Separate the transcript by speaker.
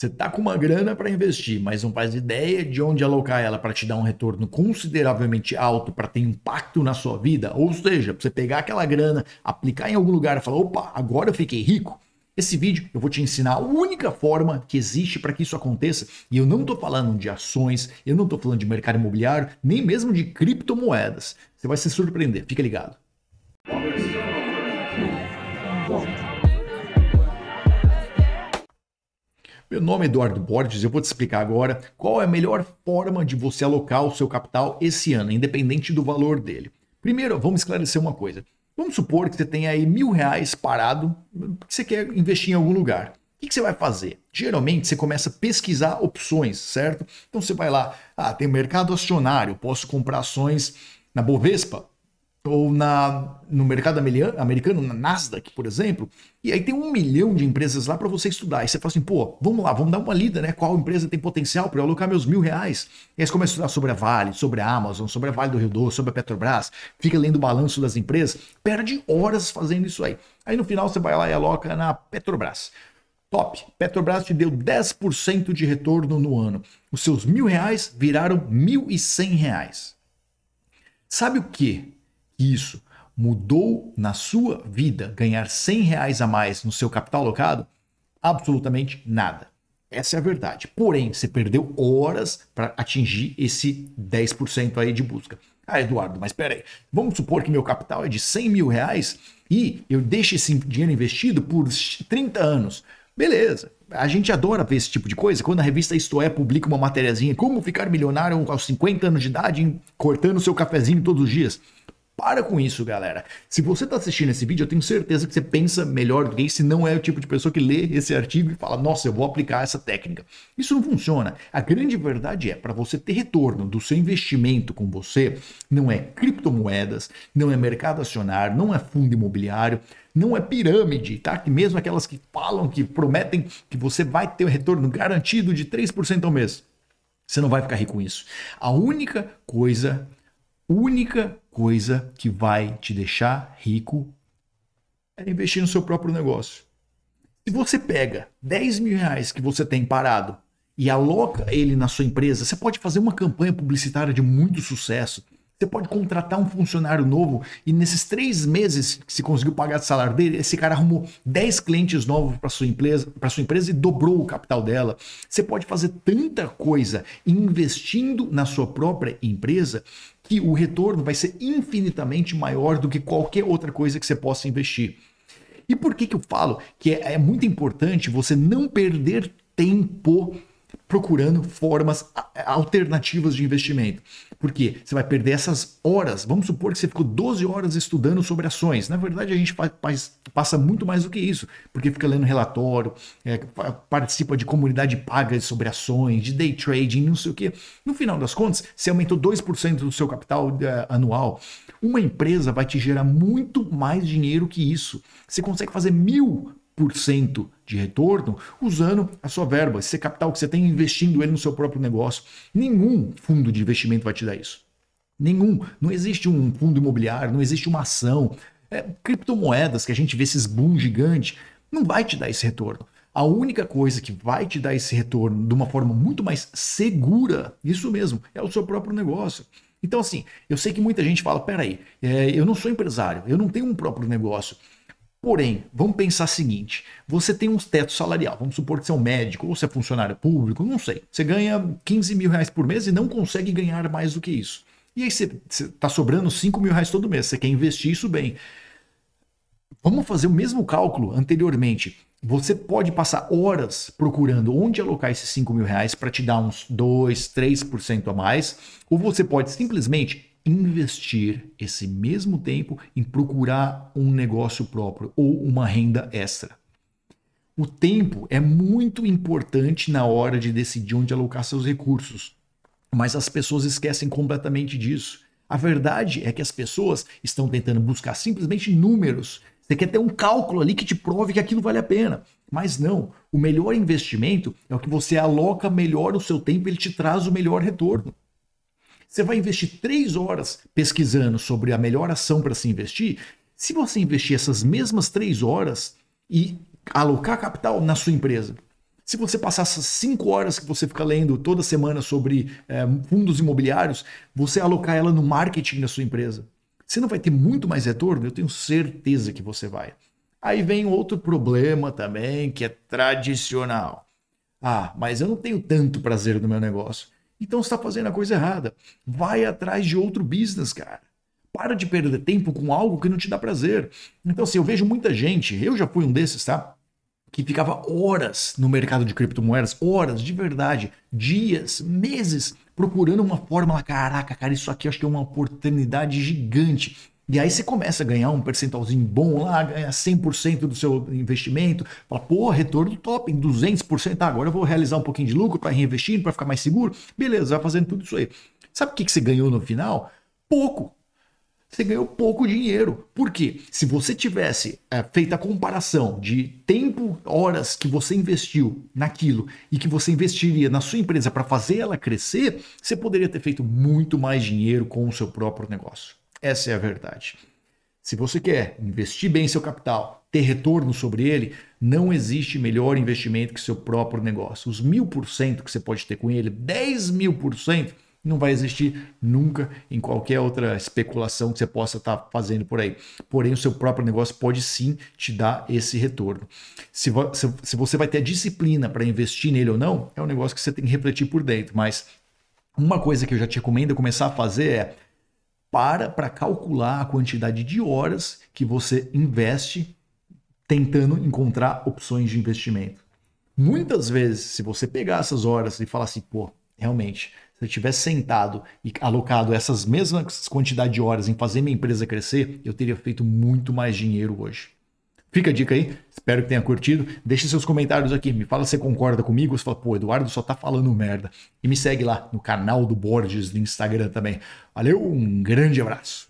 Speaker 1: Você está com uma grana para investir, mas não faz ideia de onde alocar ela para te dar um retorno consideravelmente alto, para ter impacto na sua vida, ou seja, para você pegar aquela grana, aplicar em algum lugar e falar: opa, agora eu fiquei rico. Esse vídeo eu vou te ensinar a única forma que existe para que isso aconteça. E eu não estou falando de ações, eu não estou falando de mercado imobiliário, nem mesmo de criptomoedas. Você vai se surpreender, fica ligado. Meu nome é Eduardo Borges, eu vou te explicar agora qual é a melhor forma de você alocar o seu capital esse ano, independente do valor dele. Primeiro, vamos esclarecer uma coisa. Vamos supor que você tenha aí mil reais parado, que você quer investir em algum lugar. O que você vai fazer? Geralmente você começa a pesquisar opções, certo? Então você vai lá, ah, tem mercado acionário, posso comprar ações na Bovespa? ou na, no mercado americano, na Nasdaq, por exemplo, e aí tem um milhão de empresas lá para você estudar. E você fala assim, pô, vamos lá, vamos dar uma lida, né? Qual empresa tem potencial para eu alocar meus mil reais? E aí você começa a estudar sobre a Vale, sobre a Amazon, sobre a Vale do Rio Doce, sobre a Petrobras, fica lendo o balanço das empresas, perde horas fazendo isso aí. Aí no final você vai lá e aloca na Petrobras. Top! Petrobras te deu 10% de retorno no ano. Os seus mil reais viraram mil e cem reais. Sabe o que isso mudou na sua vida ganhar 100 reais a mais no seu capital alocado? Absolutamente nada. Essa é a verdade. Porém, você perdeu horas para atingir esse 10% aí de busca. Ah, Eduardo, mas peraí. Vamos supor que meu capital é de 100 mil reais e eu deixo esse dinheiro investido por 30 anos. Beleza. A gente adora ver esse tipo de coisa. Quando a revista Isto É publica uma matériazinha como ficar milionário aos 50 anos de idade, cortando seu cafezinho todos os dias. Para com isso, galera. Se você está assistindo esse vídeo, eu tenho certeza que você pensa melhor do que isso, se não é o tipo de pessoa que lê esse artigo e fala, nossa, eu vou aplicar essa técnica. Isso não funciona. A grande verdade é, para você ter retorno do seu investimento com você, não é criptomoedas, não é mercado acionário, não é fundo imobiliário, não é pirâmide, tá? Que mesmo aquelas que falam, que prometem que você vai ter um retorno garantido de 3% ao mês. Você não vai ficar rico com isso. A única coisa única coisa que vai te deixar rico é investir no seu próprio negócio. Se você pega 10 mil reais que você tem parado e aloca ele na sua empresa, você pode fazer uma campanha publicitária de muito sucesso você pode contratar um funcionário novo e nesses três meses que se conseguiu pagar o salário dele, esse cara arrumou 10 clientes novos para sua empresa, para sua empresa e dobrou o capital dela. Você pode fazer tanta coisa investindo na sua própria empresa que o retorno vai ser infinitamente maior do que qualquer outra coisa que você possa investir. E por que que eu falo que é, é muito importante você não perder tempo procurando formas alternativas de investimento. Porque você vai perder essas horas. Vamos supor que você ficou 12 horas estudando sobre ações. Na verdade, a gente faz, passa muito mais do que isso, porque fica lendo relatório, é, participa de comunidade paga sobre ações, de day trading, não sei o quê. No final das contas, você aumentou 2% do seu capital é, anual. Uma empresa vai te gerar muito mais dinheiro que isso. Você consegue fazer mil de retorno usando a sua verba, esse capital que você tem investindo ele no seu próprio negócio. Nenhum fundo de investimento vai te dar isso. Nenhum. Não existe um fundo imobiliário, não existe uma ação. É, criptomoedas, que a gente vê esses boom gigante, não vai te dar esse retorno. A única coisa que vai te dar esse retorno de uma forma muito mais segura, isso mesmo, é o seu próprio negócio. Então, assim, eu sei que muita gente fala: peraí, é, eu não sou empresário, eu não tenho um próprio negócio. Porém, vamos pensar o seguinte: você tem um teto salarial, vamos supor que você é um médico ou você é funcionário público, não sei. Você ganha 15 mil reais por mês e não consegue ganhar mais do que isso. E aí você está sobrando 5 mil reais todo mês, você quer investir isso bem. Vamos fazer o mesmo cálculo anteriormente. Você pode passar horas procurando onde alocar esses 5 mil reais para te dar uns 2, 3% a mais, ou você pode simplesmente investir esse mesmo tempo em procurar um negócio próprio ou uma renda extra. O tempo é muito importante na hora de decidir onde alocar seus recursos, mas as pessoas esquecem completamente disso. A verdade é que as pessoas estão tentando buscar simplesmente números. Você quer ter um cálculo ali que te prove que aquilo vale a pena. Mas não, o melhor investimento é o que você aloca melhor o seu tempo e ele te traz o melhor retorno. Você vai investir três horas pesquisando sobre a melhor ação para se investir. Se você investir essas mesmas três horas e alocar capital na sua empresa, se você passar essas cinco horas que você fica lendo toda semana sobre é, fundos imobiliários, você alocar ela no marketing da sua empresa, você não vai ter muito mais retorno? Eu tenho certeza que você vai. Aí vem outro problema também, que é tradicional. Ah, mas eu não tenho tanto prazer no meu negócio. Então está fazendo a coisa errada. Vai atrás de outro business, cara. Para de perder tempo com algo que não te dá prazer. Então, assim, eu vejo muita gente, eu já fui um desses, tá? Que ficava horas no mercado de criptomoedas, horas de verdade, dias, meses, procurando uma fórmula. Caraca, cara, isso aqui acho que é uma oportunidade gigante. E aí você começa a ganhar um percentualzinho bom lá, ganha 100% do seu investimento, fala, pô, retorno top, em 200%, ah, agora eu vou realizar um pouquinho de lucro para reinvestir, para ficar mais seguro. Beleza, vai fazendo tudo isso aí. Sabe o que, que você ganhou no final? Pouco. Você ganhou pouco dinheiro. Por quê? Se você tivesse é, feito a comparação de tempo, horas que você investiu naquilo e que você investiria na sua empresa para fazer ela crescer, você poderia ter feito muito mais dinheiro com o seu próprio negócio. Essa é a verdade. Se você quer investir bem seu capital, ter retorno sobre ele, não existe melhor investimento que seu próprio negócio. Os mil por cento que você pode ter com ele, 10 mil por cento, não vai existir nunca em qualquer outra especulação que você possa estar fazendo por aí. Porém, o seu próprio negócio pode sim te dar esse retorno. Se, vo se, se você vai ter disciplina para investir nele ou não, é um negócio que você tem que refletir por dentro. Mas uma coisa que eu já te recomendo começar a fazer é para para calcular a quantidade de horas que você investe tentando encontrar opções de investimento. Muitas vezes, se você pegar essas horas e falar assim, pô, realmente, se eu tivesse sentado e alocado essas mesmas quantidades de horas em fazer minha empresa crescer, eu teria feito muito mais dinheiro hoje. Fica a dica aí, espero que tenha curtido. Deixe seus comentários aqui, me fala se você concorda comigo, se fala, pô, Eduardo só tá falando merda. E me segue lá no canal do Borges no Instagram também. Valeu, um grande abraço.